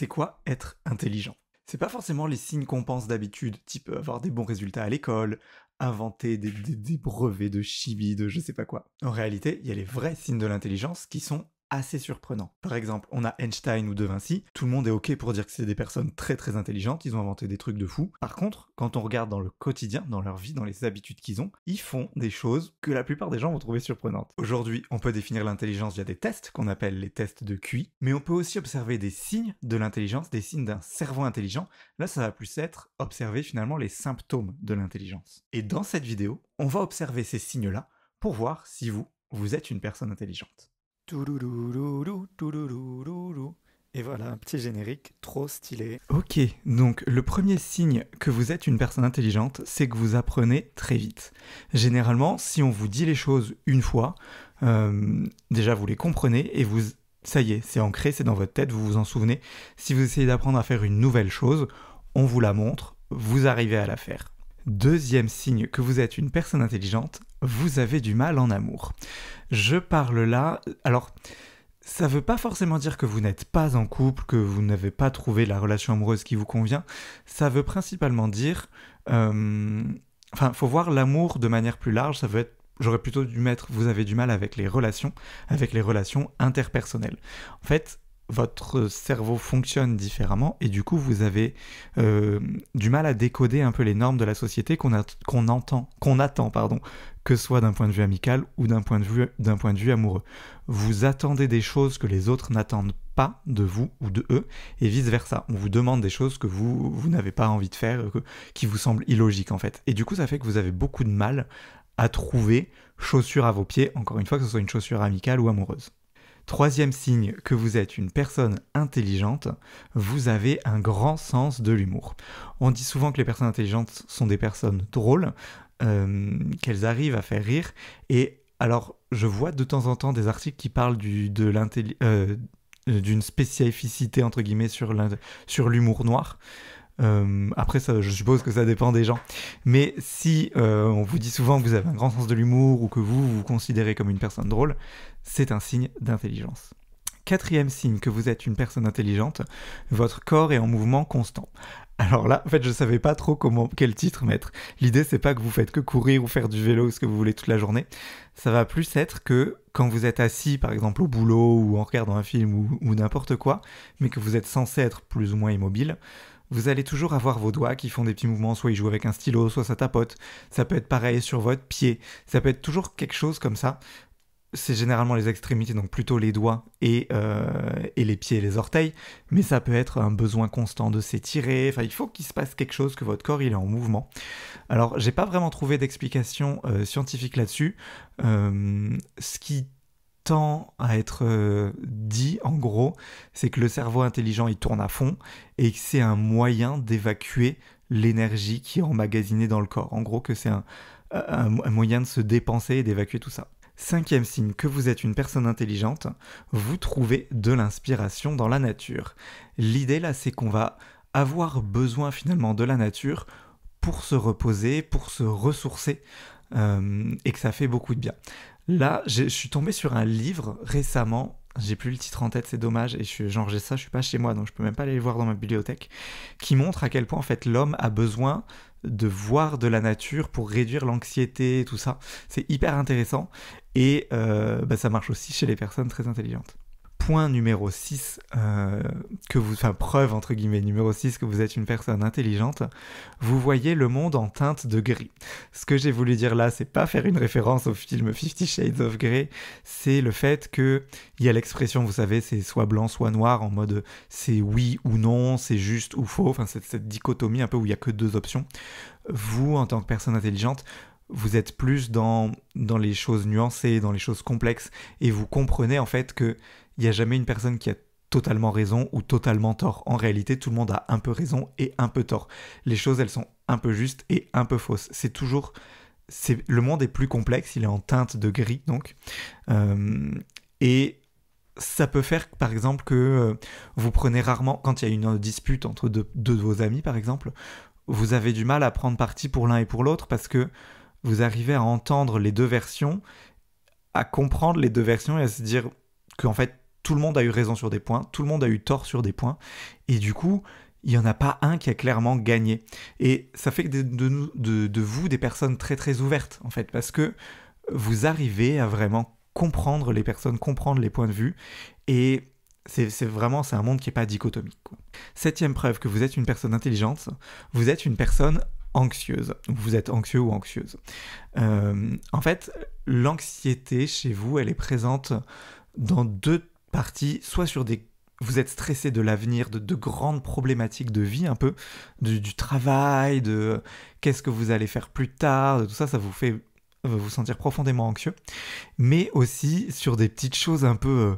c'est quoi être intelligent C'est pas forcément les signes qu'on pense d'habitude, type euh, avoir des bons résultats à l'école, inventer des, brevets de chimie, de je sais pas quoi. En réalité, il y a les vrais signes de l'intelligence qui sont assez surprenant. Par exemple, on a Einstein ou De Vinci, tout le monde est ok pour dire que c'est des personnes très très intelligentes, ils ont inventé des trucs de fous. Par contre, quand on regarde dans le quotidien, dans leur vie, dans les habitudes qu'ils ont, ils font des choses que la plupart des gens vont trouver surprenantes. Aujourd'hui, on peut définir l'intelligence via des tests qu'on appelle les tests de QI, mais on peut aussi observer des signes de l'intelligence, des signes d'un cerveau intelligent. Là, ça va plus être observer finalement les symptômes de l'intelligence. Et dans cette vidéo, on va observer ces signes-là pour voir si vous, vous êtes une personne intelligente. Et voilà, un petit générique trop stylé. Ok, donc le premier signe que vous êtes une personne intelligente, c'est que vous apprenez très vite. Généralement, si on vous dit les choses une fois, euh, déjà vous les comprenez et vous... Ça y est, c'est ancré, c'est dans votre tête, vous vous en souvenez. Si vous essayez d'apprendre à faire une nouvelle chose, on vous la montre, vous arrivez à la faire. Deuxième signe que vous êtes une personne intelligente, vous avez du mal en amour. Je parle là, alors ça veut pas forcément dire que vous n'êtes pas en couple, que vous n'avez pas trouvé la relation amoureuse qui vous convient, ça veut principalement dire, euh, enfin faut voir l'amour de manière plus large, ça veut être J'aurais plutôt dû mettre vous avez du mal avec les relations, avec les relations interpersonnelles. En fait, votre cerveau fonctionne différemment et du coup vous avez euh, du mal à décoder un peu les normes de la société qu'on entend, qu'on attend pardon, que ce soit d'un point de vue amical ou d'un point, de vue, point de vue amoureux. Vous attendez des choses que les autres n'attendent pas de vous ou de eux, et vice-versa. On vous demande des choses que vous, n'avez pas envie de faire, qui vous semblent illogiques en fait. Et du coup, ça fait que vous avez beaucoup de mal à trouver chaussure à vos pieds, encore une fois, que ce soit une chaussure amicale ou amoureuse. Troisième signe que vous êtes une personne intelligente, vous avez un grand sens de l'humour. On dit souvent que les personnes intelligentes sont des personnes drôles. Euh, qu'elles arrivent à faire rire. Et alors, je vois de temps en temps des articles qui parlent de l'intelligence. Euh, euh, d'une spécificité entre guillemets sur l'humour noir. après, ça, je suppose que ça dépend des gens. Mais si on vous dit souvent que vous avez un grand sens de l'humour ou que vous vous considérez comme une personne drôle, c'est un signe d'intelligence. Quatrième signe que vous êtes une personne intelligente, votre corps est en mouvement constant. Alors là, en fait, je savais pas trop comment, quel titre mettre. L'idée, c'est pas que vous faites que courir ou faire du vélo ou ce que vous voulez toute la journée. Ça va plus être que quand vous êtes assis, par exemple, au boulot ou en regardant un film ou n'importe quoi, mais que vous êtes censé être plus ou moins immobile, vous allez toujours avoir vos doigts qui font des petits mouvements, soit ils jouent avec un stylo, soit ça tapote, ça peut être pareil sur votre pied, ça peut être toujours quelque chose comme ça, c'est généralement les extrémités, donc plutôt les doigts euh, et, les pieds et les orteils, mais ça peut être un besoin constant de s'étirer, enfin il faut qu'il se passe quelque chose, que votre corps il est en mouvement. Alors j'ai pas vraiment trouvé d'explication euh, scientifique là-dessus, euh, ce qui tend à être dit en gros, c'est que le cerveau intelligent il tourne à fond et que c'est un moyen d'évacuer l'énergie qui est emmagasinée dans le corps, en gros que c'est un, un moyen de se dépenser et d'évacuer tout ça. Cinquième signe que vous êtes une personne intelligente, vous trouvez de l'inspiration dans la nature. L'idée là, c'est qu'on va avoir besoin finalement de la nature pour se reposer, pour se ressourcer, euh, et que ça fait beaucoup de bien. Là, je suis tombé sur un livre récemment j'ai plus le titre en tête, c'est dommage, et je, genre j'ai ça, je suis pas chez moi, donc je peux même pas aller le voir dans ma bibliothèque, qui montre à quel point en fait l'homme a besoin de voir de la nature pour réduire l'anxiété et tout ça. C'est hyper intéressant, et euh, bah, ça marche aussi chez les personnes très intelligentes point numéro 6, euh, que vous, enfin preuve entre guillemets numéro 6 que vous êtes une personne intelligente, vous voyez le monde en teinte de gris. Ce que j'ai voulu dire là, c'est pas faire une référence au film Fifty Shades of Grey, c'est le fait que il y a l'expression, vous savez, c'est soit blanc, soit noir, en mode c'est oui ou non, c'est juste ou faux, enfin cette, dichotomie un peu où il n'y a que deux options. Vous, en tant que personne intelligente, vous êtes plus dans, dans les choses nuancées, dans les choses complexes, et vous comprenez en fait qu'il n'y a jamais une personne qui a totalement raison ou totalement tort. En réalité, tout le monde a un peu raison et un peu tort. Les choses, elles sont un peu justes et un peu fausses. C'est toujours... C'est, le monde est plus complexe, il est en teinte de gris, donc. Euh, et ça peut faire, par exemple, que euh, vous prenez rarement, quand il y a une dispute entre deux, de vos amis, par exemple, vous avez du mal à prendre parti pour l'un et pour l'autre parce que vous arrivez à entendre les deux versions, à comprendre les deux versions et à se dire qu'en fait, tout le monde a eu raison sur des points, tout le monde a eu tort sur des points. Et du coup, il n'y en a pas un qui a clairement gagné. Et ça fait de, de, vous des personnes très très ouvertes, en fait, parce que vous arrivez à vraiment comprendre les personnes, comprendre les points de vue. Et c'est vraiment, c'est un monde qui n'est pas dichotomique. Septième preuve que vous êtes une personne intelligente, vous êtes une personne anxieuse. Vous êtes anxieux ou anxieuse. Euh, en fait, l'anxiété chez vous, elle est présente dans deux parties, soit sur des vous êtes stressé de l'avenir, de, de, grandes problématiques de vie, un peu, du, travail, de qu'est-ce que vous allez faire plus tard, de tout ça, ça vous fait vous sentir profondément anxieux, mais aussi sur des petites choses un peu euh,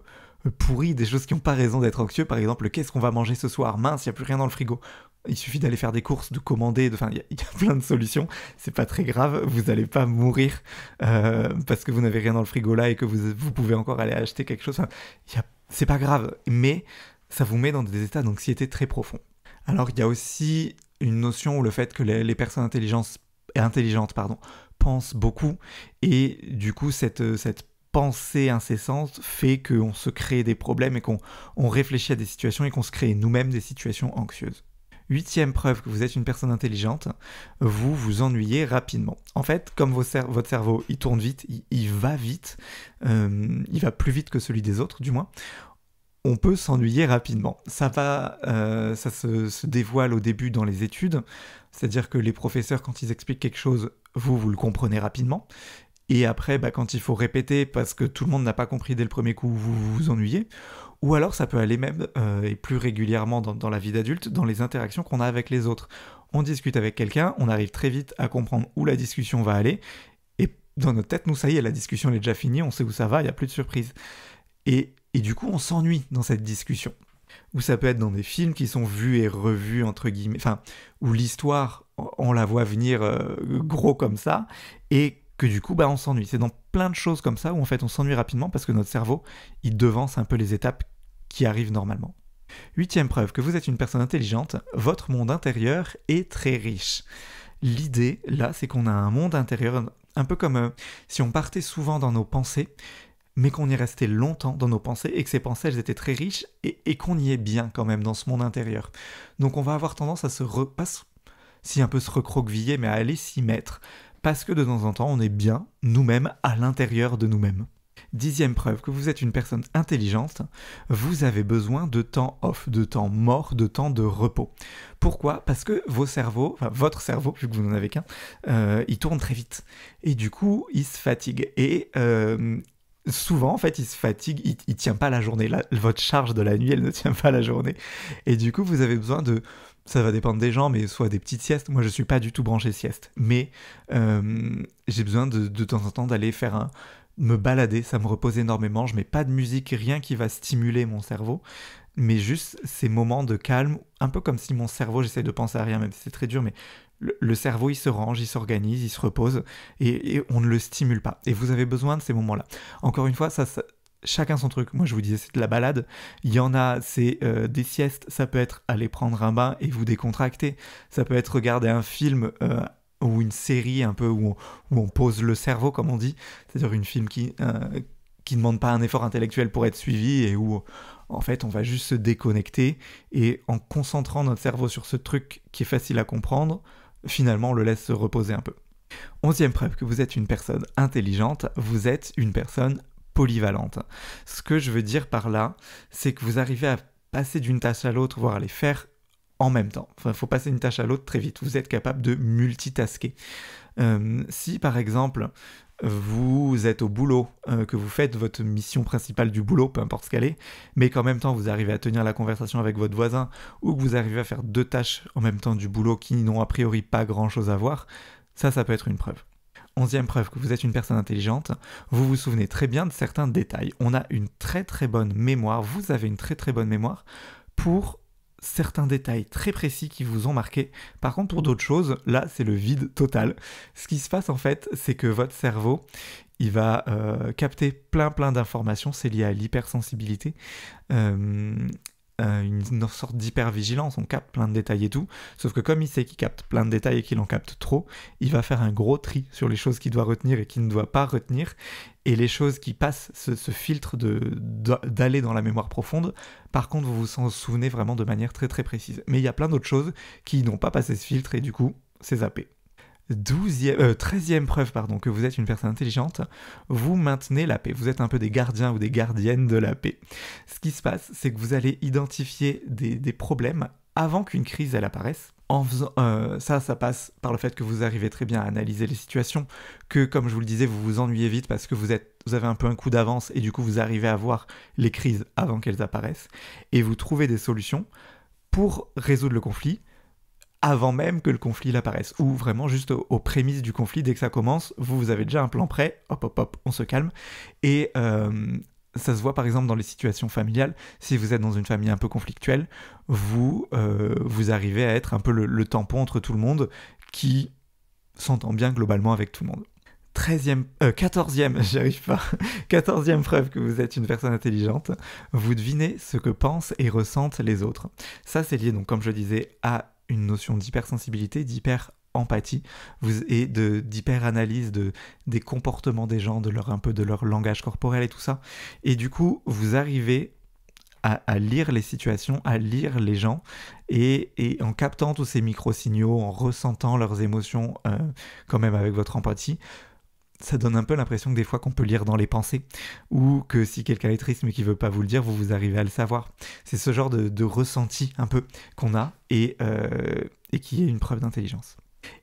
pourris, des choses qui n'ont pas raison d'être anxieux. Par exemple, qu'est-ce qu'on va manger ce soir Mince, il n'y a plus rien dans le frigo. Il suffit d'aller faire des courses, de commander, enfin, il y, a plein de solutions. C'est pas très grave, vous n'allez pas mourir euh, parce que vous n'avez rien dans le frigo là et que vous, vous pouvez encore aller acheter quelque chose. ce a... c'est pas grave, mais ça vous met dans des états d'anxiété très profonds. Alors, il y a aussi une notion où le fait que les, personnes intelligentes, intelligentes pardon, pensent beaucoup et du coup, cette, cette pensée incessante fait qu'on se crée des problèmes et qu'on réfléchit à des situations et qu'on se crée nous-mêmes des situations anxieuses. Huitième preuve que vous êtes une personne intelligente, vous vous ennuyez rapidement. En fait, comme votre cerveau, il tourne vite, il, va vite, euh, il va plus vite que celui des autres du moins, on peut s'ennuyer rapidement. Ça va, euh, ça se, se, dévoile au début dans les études, c'est-à-dire que les professeurs, quand ils expliquent quelque chose, vous, vous le comprenez rapidement, et après, bah, quand il faut répéter parce que tout le monde n'a pas compris dès le premier coup, vous vous, ennuyez. Ou alors ça peut aller même euh, et plus régulièrement dans, dans la vie d'adulte, dans les interactions qu'on a avec les autres. On discute avec quelqu'un, on arrive très vite à comprendre où la discussion va aller. Et dans notre tête, nous, ça y est, la discussion est déjà finie, on sait où ça va, il n'y a plus de surprise. Et, et du coup, on s'ennuie dans cette discussion. Ou ça peut être dans des films qui sont vus et revus, entre guillemets, enfin, où l'histoire, on la voit venir euh, gros comme ça, et que du coup, bah, on s'ennuie. C'est dans plein de choses comme ça où en fait on s'ennuie rapidement parce que notre cerveau, il devance un peu les étapes qui arrivent normalement. Huitième preuve que vous êtes une personne intelligente, votre monde intérieur est très riche. L'idée, là, c'est qu'on a un monde intérieur un peu comme euh, si on partait souvent dans nos pensées, mais qu'on y restait longtemps dans nos pensées et que ces pensées, elles étaient très riches et, qu'on y est bien quand même dans ce monde intérieur. Donc on va avoir tendance à se repasser, si un peu se recroqueviller, mais à aller s'y mettre, parce que de temps en temps, on est bien nous-mêmes à l'intérieur de nous-mêmes. Dixième preuve que vous êtes une personne intelligente, vous avez besoin de temps off, de temps mort, de temps de repos. Pourquoi Parce que vos cerveaux, enfin votre cerveau, vu que vous n'en avez qu'un, euh, il tourne très vite. Et du coup, il se fatigue. Et euh, souvent, en fait, il se fatigue, il, ne tient pas la journée. votre charge de la nuit, elle ne tient pas la journée. Et du coup, vous avez besoin de ça va dépendre des gens, mais soit des petites siestes. Moi, je suis pas du tout branché sieste, mais euh, j'ai besoin de, temps en temps d'aller faire un me balader, ça me repose énormément, je mets pas de musique, rien qui va stimuler mon cerveau, mais juste ces moments de calme, un peu comme si mon cerveau, j'essaie de penser à rien, même c'est très dur, mais le, cerveau il se range, il s'organise, il se repose, et, on ne le stimule pas. Et vous avez besoin de ces moments-là. Encore une fois, ça chacun son truc. Moi, je vous disais, c'est de la balade. Il y en a, c'est euh, des siestes. Ça peut être aller prendre un bain et vous décontracter. Ça peut être regarder un film euh, ou une série un peu où on, où on, pose le cerveau, comme on dit. C'est-à-dire une film qui ne euh, demande pas un effort intellectuel pour être suivi et où en fait on va juste se déconnecter et en concentrant notre cerveau sur ce truc qui est facile à comprendre, finalement on le laisse se reposer un peu. Onzième preuve que vous êtes une personne intelligente, vous êtes une personne polyvalente. Ce que je veux dire par là, c'est que vous arrivez à passer d'une tâche à l'autre, voire à les faire en même temps. Enfin, il faut passer d'une tâche à l'autre très vite. Vous êtes capable de multitasker. Euh, si par exemple vous êtes au boulot, euh, que vous faites votre mission principale du boulot, peu importe ce qu'elle est, mais qu'en même temps vous arrivez à tenir la conversation avec votre voisin, ou que vous arrivez à faire deux tâches en même temps du boulot qui n'ont a priori pas grand-chose à voir, ça, ça peut être une preuve. Onzième preuve que vous êtes une personne intelligente, vous vous souvenez très bien de certains détails. On a une très très bonne mémoire, vous avez une très très bonne mémoire pour certains détails très précis qui vous ont marqué. Par contre, pour d'autres choses, là, c'est le vide total. Ce qui se passe en fait, c'est que votre cerveau, il va euh, capter plein plein d'informations, c'est lié à l'hypersensibilité. Euh, euh, une sorte d'hypervigilance, on capte plein de détails et tout, sauf que comme il sait qu'il capte plein de détails et qu'il en capte trop, il va faire un gros tri sur les choses qu'il doit retenir et qu'il ne doit pas retenir, et les choses qui passent ce, ce filtre d'aller dans la mémoire profonde, par contre vous vous en souvenez vraiment de manière très très précise. Mais il y a plein d'autres choses qui n'ont pas passé ce filtre et du coup c'est zappé. 12 13e euh, preuve pardon, que vous êtes une personne intelligente, vous maintenez la paix. Vous êtes un peu des gardiens ou des gardiennes de la paix. Ce qui se passe, c'est que vous allez identifier des, problèmes avant qu'une crise elle apparaisse. En euh, ça, ça passe par le fait que vous arrivez très bien à analyser les situations, que comme je vous le disais, vous vous ennuyez vite parce que vous, êtes, vous avez un peu un coup d'avance et du coup vous arrivez à voir les crises avant qu'elles apparaissent et vous trouvez des solutions pour résoudre le conflit avant même que le conflit apparaisse, ou vraiment juste aux, prémices du conflit, dès que ça commence, vous, avez déjà un plan prêt, hop, hop, hop, on se calme. Et euh, ça se voit par exemple dans les situations familiales, si vous êtes dans une famille un peu conflictuelle, vous, euh, vous arrivez à être un peu le, tampon entre tout le monde qui s'entend bien globalement avec tout le monde. 13 14e, j'y arrive pas, 14 preuve que vous êtes une personne intelligente, vous devinez ce que pensent et ressentent les autres. Ça, c'est lié, donc, comme je disais, à une notion d'hypersensibilité, d'hyper empathie vous, et de d'hyper-analyse de, des comportements des gens, de leur, un peu de leur langage corporel et tout ça. Et du coup, vous arrivez à, lire les situations, à lire les gens, et, et en captant tous ces micro-signaux, en ressentant leurs émotions euh, quand même avec votre empathie, ça donne un peu l'impression que des fois qu'on peut lire dans les pensées, ou que si quelqu'un est triste mais qui veut pas vous le dire, vous vous arrivez à le savoir. C'est ce genre de, ressenti un peu qu'on a et, euh, et qui est une preuve d'intelligence.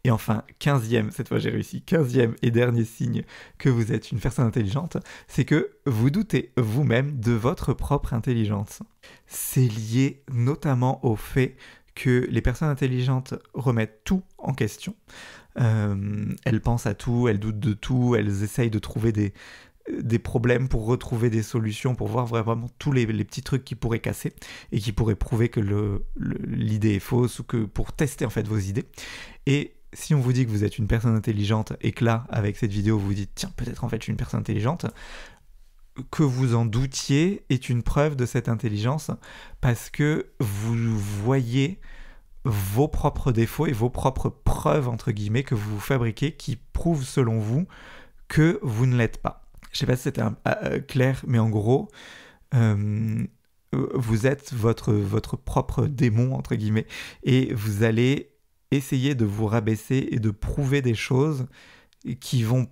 Et enfin, quinzième, cette fois j'ai réussi, quinzième et dernier signe que vous êtes une personne intelligente, c'est que vous doutez vous-même de votre propre intelligence. C'est lié notamment au fait que les personnes intelligentes remettent tout en question. Euh, elles pensent à tout, elles doutent de tout, elles essayent de trouver des, des problèmes pour retrouver des solutions, pour voir vraiment tous les, petits trucs qui pourraient casser et qui pourraient prouver que l'idée est fausse ou que pour tester en fait vos idées. Et si on vous dit que vous êtes une personne intelligente et que là, avec cette vidéo, vous vous dites tiens, peut-être en fait je suis une personne intelligente, que vous en doutiez est une preuve de cette intelligence parce que vous voyez vos propres défauts et vos propres preuves, entre guillemets, que vous fabriquez qui prouvent, selon vous, que vous ne l'êtes pas. Je sais pas si c'était euh, euh, clair, mais en gros, euh, vous êtes votre, votre propre démon, entre guillemets, et vous allez essayer de vous rabaisser et de prouver des choses qui vont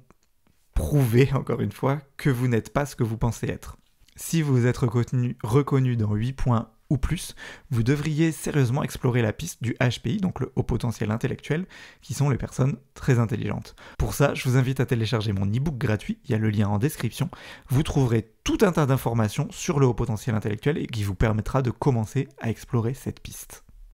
prouver, encore une fois, que vous n'êtes pas ce que vous pensez être. Si vous êtes reconnu, reconnu dans points ou plus, vous devriez sérieusement explorer la piste du HPI, donc le haut potentiel intellectuel, qui sont les personnes très intelligentes. Pour ça, je vous invite à télécharger mon e-book gratuit, il y a le lien en description. Vous trouverez tout un tas d'informations sur le haut potentiel intellectuel et qui vous permettra de commencer à explorer cette piste.